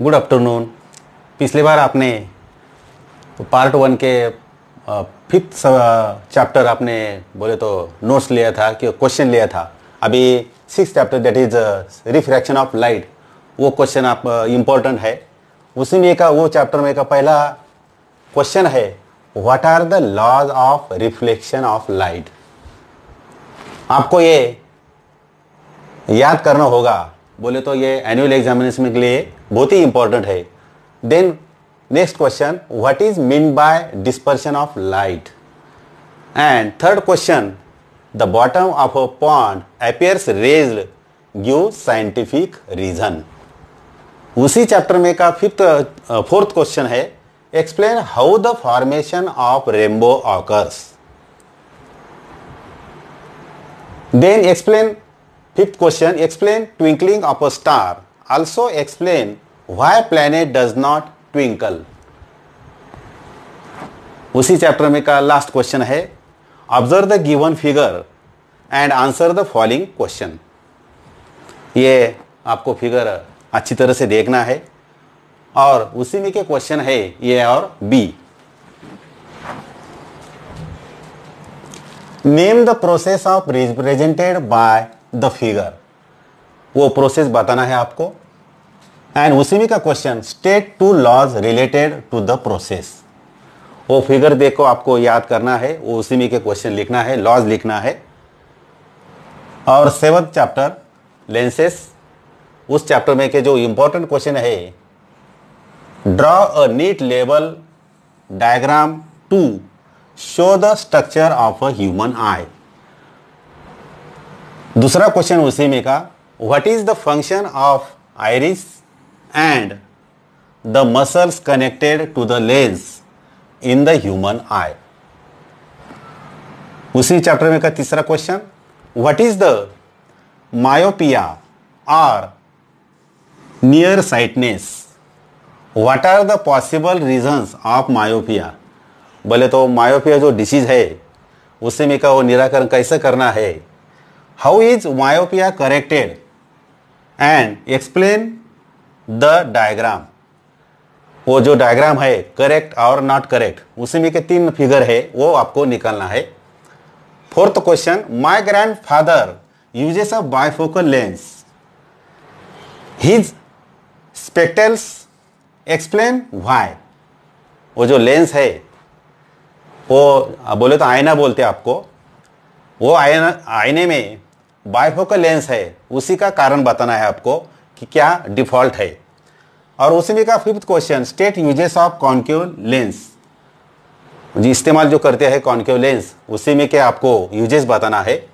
Good afternoon पिछली बार आपने पार्ट वन के फिफ्थ चैप्टर आपने बोले तो नोट्स लिया था कि क्वेश्चन लिया था अभी six chapter that is refraction of light वो क्वेश्चन आप इम्पोर्टेंट है उसी में का वो चैप्टर में का पहला क्वेश्चन है what are the laws of reflection of light आपको ये याद करना होगा बोले तो ये एनुअल एग्जामिनेशन के लिए बहुत ही इंपॉर्टेंट है then next question what is mean by dispersion of light and third question the bottom of a pond appears raised give scientific reason उसी चैप्टर में का फिफ्थ फोर्थ क्वेश्चन है explain how the formation of rainbow occurs then explain Fifth question, explain twinkling of a star. Also explain why planet does not twinkle. उसी chapter में का last question है observe the given figure and answer the following question ये आपको figure अच्छी तरह से देखना है और उसी में के क्वेश्चन है ए और B name the process of represented by the figure वो प्रोसेस बताना है आपको एंड उसी में का question state two laws related to the process वो फिगर देखो आपको याद करना है वो उसी में के क्वेश्चन लिखना है लॉज लिखना है और सेवंथ चैप्टर लेंसेस उस चैप्टर में के जो इंपॉर्टेंट क्वेश्चन है draw a neat level diagram to show the structure of a human eye दूसरा क्वेश्चन उसी में का what is the function of iris and the muscles connected to the lens in the human eye उसी chapter में का तीसरा question what is the myopia or near sightedness what are the possible reasons of myopia बोले तो myopia जो disease है उसी में का वो निराकरण कैसे करना है how is myopia corrected and explain the diagram वो जो डायग्राम है करेक्ट और नॉट करेक्ट उसी में के तीन फिगर है वो आपको निकालना है fourth question my grandfather uses a bifocal lens his spectacles explain why वो जो लेंस है वो बोले तो आईना बोलते हैं आपको वो आईना आईने में बायफोकल लेंस है उसी का कारण बताना है आपको कि क्या डिफॉल्ट है और उसी का fifth question state uses of concave lens जी इस्तेमाल जो करते हैं कॉन्क्यू लेंस उसी में क्या आपको यूजेस बताना है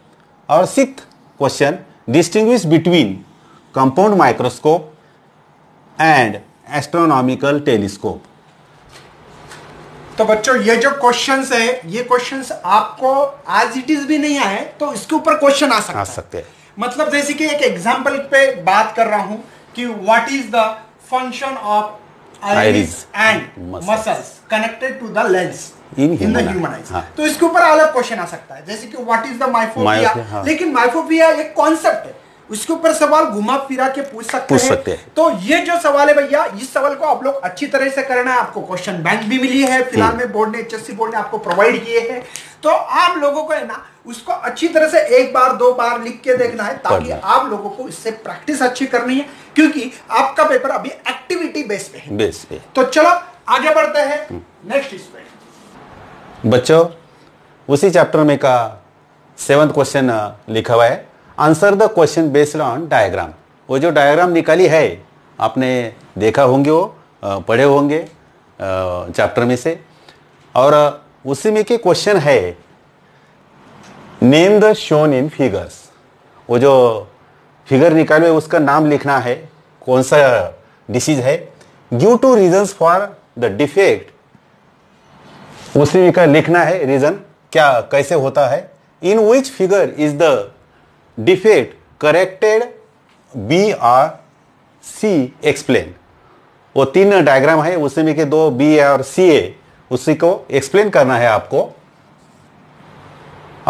और six question distinguish between compound microscope and astronomical telescope तो बच्चों ये जो क्वेश्चन है ये क्वेश्चन आपको आज इट इज भी नहीं आए तो इसके ऊपर क्वेश्चन आ सकता आ सकते है। मतलब जैसे कि एक एग्जाम्पल पे बात कर रहा हूं कि what is the function of iris and muscles connected to the lens in the human eyes तो इसके ऊपर अलग क्वेश्चन आ सकता है जैसे कि व्हाट इज द माइफोबिया लेकिन माइफोबिया एक कॉन्सेप्ट है उसके ऊपर सवाल घुमा फिरा के पूछ सकते पूछ सकते हैं तो ये जो सवाल है भैया इस सवाल को आप लोग अच्छी तरह से करना है आपको क्वेश्चन बैंक भी मिली है फिलहाल हम्म। में बोर्ड ने एचएससी बोर्ड ने आपको प्रोवाइड किए हैं तो आप लोगों को है ना उसको अच्छी तरह से एक बार दो बार लिख के देखना है हाँ ताकि आप लोगों को इससे प्रैक्टिस अच्छी करनी है क्योंकि आपका पेपर अभी एक्टिविटी बेस पे है बेस पे तो चलो आगे बढ़ते हैं नेक्स्ट इस पे बच्चों उसी चैप्टर में का सेवंथ क्वेश्चन लिखा हुआ है answer the question based on diagram वो जो डायग्राम निकाली है आपने देखा होंगे वो पढ़े होंगे चैप्टर में से और उसी में के क्वेश्चन है name the shown in figures वो जो फिगर निकाल में उसका नाम लिखना है कौन सा डिसीज है due to reasons for the defect उसी में का लिखना है रीजन क्या कैसे होता है in which figure is the defect corrected B or C explain वो तीन डायग्राम है उसी में के दो बी ए और सी ए उसी को एक्सप्लेन करना है आपको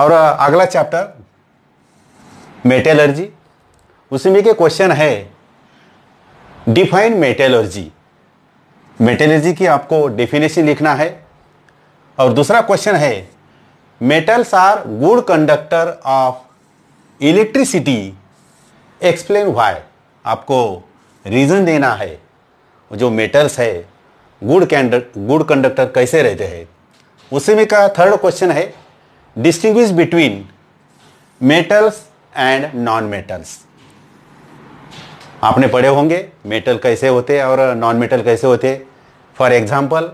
और अगला चैप्टर मेटेलर्जी उसी में के क्वेश्चन है डिफाइन मेटेलर्जी मेटेलर्जी की आपको डेफिनेशन लिखना है और दूसरा क्वेश्चन है metals are good conductor of electricity explain why आपको रीज़न देना है जो मेटल्स है गुड कैंड गुड कंडक्टर कैसे रहते हैं उसी में का थर्ड क्वेश्चन है distinguish between metals and non metals आपने पढ़े होंगे मेटल कैसे होते और नॉन मेटल कैसे होते फॉर एग्जाम्पल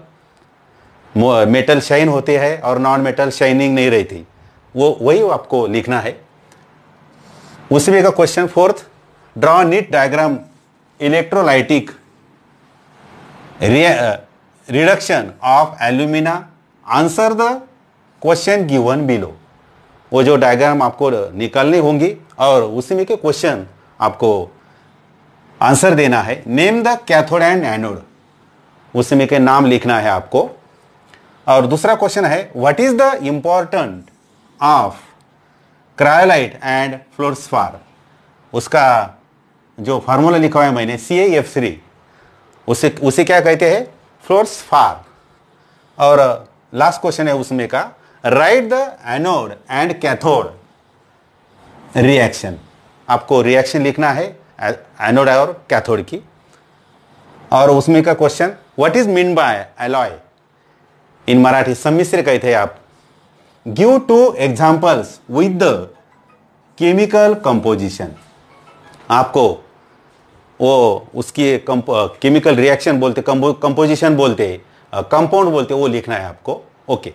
मेटल शाइन होते हैं और नॉन मेटल शाइनिंग नहीं रहती वो वही आपको लिखना है उसमें का question fourth draw neat diagram electrolytic reduction of alumina answer the question given below वो जो डायग्राम आपको निकालनी होंगी और में के क्वेश्चन आपको आंसर देना है name the cathode and anode उसी में के नाम लिखना है आपको और दूसरा क्वेश्चन है what is the important of cryolite and fluorspar उसका जो फार्मूला लिखा हुआ है मैंने सी एफ थ्री उसे उसे क्या कहते हैं फ्लोरस्फार और लास्ट क्वेश्चन है उसमें का write the anode and cathode reaction आपको रिएक्शन लिखना है एनोड और कैथोड की और उसमें का question what is mean by alloy in Marathi सम्मिश्र कहते हैं आप give two examples with the chemical composition आपको वो उसकी केमिकल रिएक्शन बोलते कंपोजिशन बोलते कंपाउंड बोलते वो लिखना है आपको ओके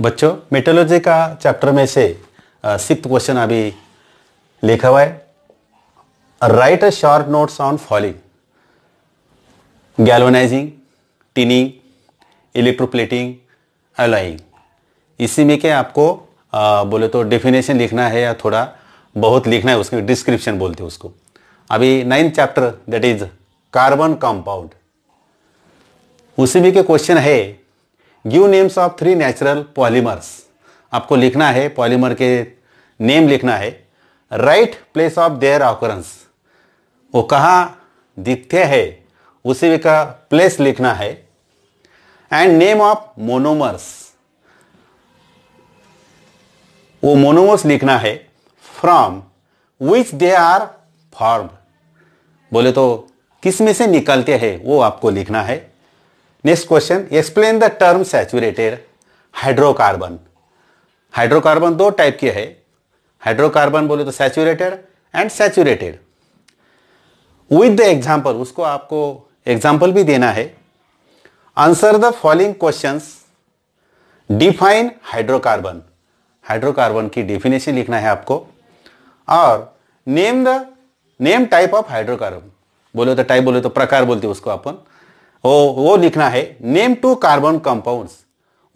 बच्चों मेटोलॉजी का चैप्टर में से सिक्स क्वेश्चन अभी लिखा हुआ है write a short notes on following galvanising tinning electroplating alloying इसी में क्या आपको आ, बोले तो डेफिनेशन लिखना है या थोड़ा बहुत लिखना है उसके डिस्क्रिप्शन बोलते हैं उसको अभी ninth chapter that is carbon compound उसी में के क्वेश्चन है give names of three natural polymers आपको लिखना है पॉलीमर के नेम लिखना है write place of their occurrence वो कहाँ दिखते हैं उसी का प्लेस लिखना है एंड नेम ऑफ मोनोमर्स वो मोनोमर्स लिखना है from which they are form बोले तो किस में से निकलते हैं वो आपको लिखना है next question explain the term saturated hydrocarbon hydrocarbon दो टाइप के है हाइड्रोकार्बन बोले तो saturated and saturated with the example उसको आपको एग्जाम्पल भी देना है answer the following questions define hydrocarbon hydrocarbon की डेफिनेशन लिखना है आपको और name the name type of hydrocarbon बोले तो टाइप बोले तो प्रकार बोलते उसको अपन वो वो लिखना है नेम टू कार्बन कंपाउंड्स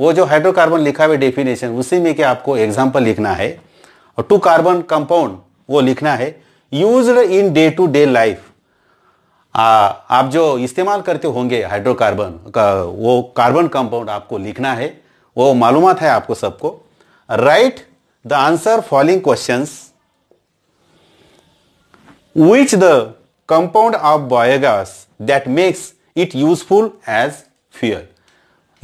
वो जो हाइड्रोकार्बन लिखा हुआ डेफिनेशन उसी में के आपको एग्जाम्पल लिखना है और टू कार्बन कंपाउंड वो लिखना है use in day to day life आ, आप जो इस्तेमाल करते होंगे हाइड्रोकार्बन का वो कार्बन कंपाउंड आपको लिखना है वो मालूम है आपको सबको write the answer following question which the compound of biogas that makes it useful as fuel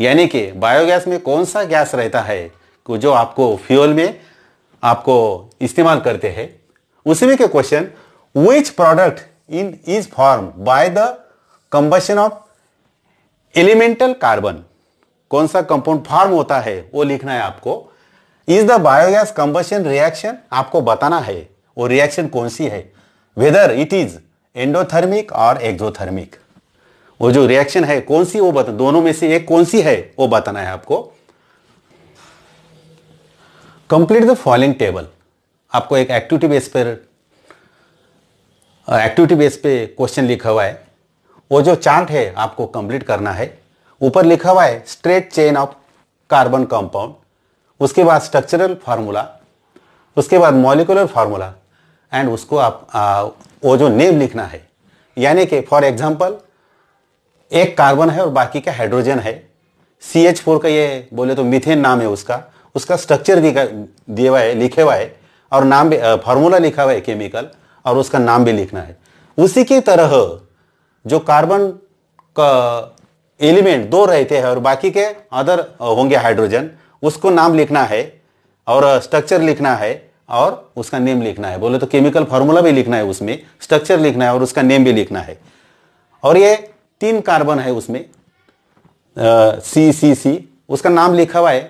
यानी कि बायोगैस में कौन सा गैस रहता है जो आपको फ्यूल में आपको इस्तेमाल करते हैं उसी में के question which product in is form by the combustion of elemental carbon कौन सा कंपाउंड फॉर्म होता है वो लिखना है आपको is the biogas combustion reaction आपको बताना है वो रिएक्शन कौन सी है वेदर इट इज एंडोथर्मिक और एक्जोथर्मिक वो जो रिएक्शन है कौन सी वो बता दोनों में से एक कौन सी है वो बताना है आपको कंप्लीट द फॉलोइंग टेबल आपको एक एक्टिविटी बेस पर एक्टिविटी बेस पे क्वेश्चन लिखा हुआ है वो जो चार्ट है आपको कंप्लीट करना है ऊपर लिखा हुआ है straight chain of carbon compound उसके बाद स्ट्रक्चरल फार्मूला उसके बाद मॉलिकुलर फार्मूला एंड उसको आप आ, वो जो नेम लिखना है यानी कि फॉर एग्जांपल एक कार्बन है और बाकी का हाइड्रोजन है सी एच फोर का ये बोले तो मिथेन नाम है उसका उसका स्ट्रक्चर दिया हुआ है लिखे हुआ है और नाम फार्मूला लिखा हुआ है केमिकल और उसका नाम भी लिखना है उसी की तरह जो कार्बन का एलिमेंट दो रहते हैं और बाकी के अदर होंगे हाइड्रोजन उसको नाम लिखना है और स्ट्रक्चर लिखना है और उसका नेम लिखना है बोले तो केमिकल फार्मूला भी लिखना है उसमें स्ट्रक्चर लिखना है और उसका नेम भी लिखना है और ये तीन कार्बन है उसमें सी सी सी उसका नाम लिखा हुआ है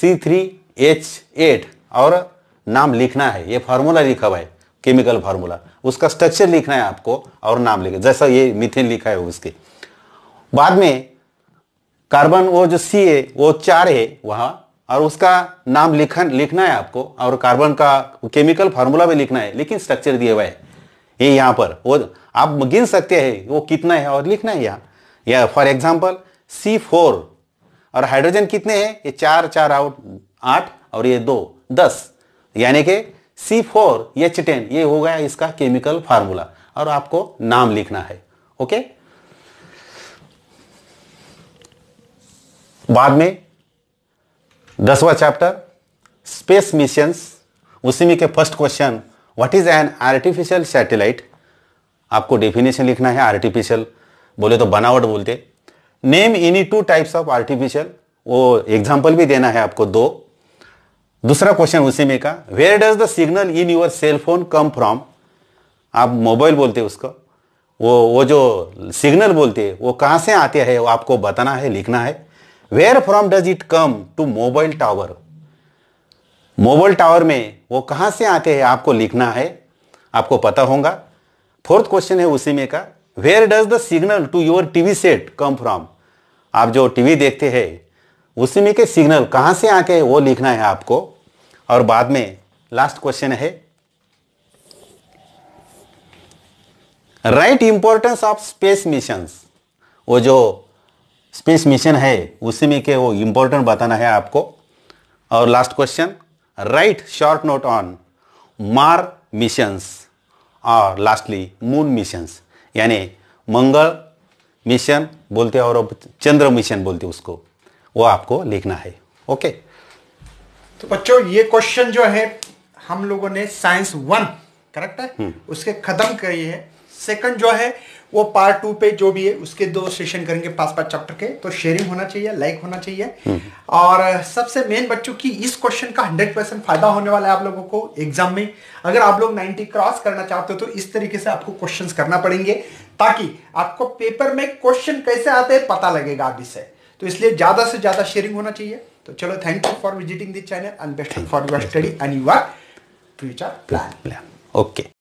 सी थ्री एच एट और नाम लिखना है ये फार्मूला लिखा हुआ है केमिकल फार्मूला उसका स्ट्रक्चर लिखना है आपको और नाम लिखना जैसा ये मिथेन लिखा है उसके बाद में कार्बन वो जो सी है वो चार है वहाँ और उसका नाम लिखन लिखना है आपको और कार्बन का केमिकल फार्मूला भी लिखना है लेकिन स्ट्रक्चर दिया हुआ है ये यहाँ पर वो आप गिन सकते हैं वो कितना है और लिखना है यहाँ या फॉर एग्जाम्पल सी फोर और हाइड्रोजन कितने हैं ये चार चार आउट आठ और ये दो दस यानी कि सी फोर एच टेन ये हो गया इसका केमिकल फार्मूला और आपको नाम लिखना है ओके बाद में दसवा चैप्टर स्पेस मिशंस उसी में के first question what is an artificial satellite आपको डेफिनेशन लिखना है आर्टिफिशियल बोले तो बनावट बोलते name any two types of artificial वो एग्जाम्पल भी देना है आपको दो दूसरा क्वेश्चन उसी में का where does the signal in your cell phone come from आप मोबाइल बोलते हैं उसको वो वो जो सिग्नल बोलते हैं वो कहाँ से आते हैं वो आपको बताना है लिखना है where from does it come to mobile tower mobile tower में वो कहाँ से आते हैं आपको लिखना है आपको पता होगा फोर्थ क्वेश्चन है उसी में का where does the signal to your TV set come from आप जो टीवी देखते हैं उसी के सिग्नल कहां से आके वो लिखना है आपको और बाद में लास्ट क्वेश्चन है write importance of space mission वो जो स्पेस मिशन है उसी में के वो इंपॉर्टेंट बताना है आपको और last question write short note on Mars missions और लास्टली मून मिशंस यानी मंगल मिशन बोलते हैं और चंद्र मिशन बोलते हैं उसको वो आपको लिखना है ओके तो बच्चों ये क्वेश्चन जो है हम लोगों ने साइंस वन करेक्ट है हम्म। उसके खत्म करिए है सेकंड जो है वो पार्ट टू पे जो भी है उसके दो सेशन करेंगे पांच पांच चैप्टर के तो शेयरिंग होना चाहिए लाइक होना चाहिए हम्म। और सबसे मेन बच्चों की इस क्वेश्चन का हंड्रेड परसेंट फायदा होने वाला है आप लोगों को एग्जाम में अगर आप लोग नाइनटी क्रॉस करना चाहते हो तो इस तरीके से आपको क्वेश्चन करना पड़ेंगे ताकि आपको पेपर में क्वेश्चन कैसे आते हैं पता लगेगा अभी से तो इसलिए ज़्यादा से ज़्यादा शेयरिंग होना चाहिए तो चलो thank you for visiting this channel and best for your study and your future plan plan okay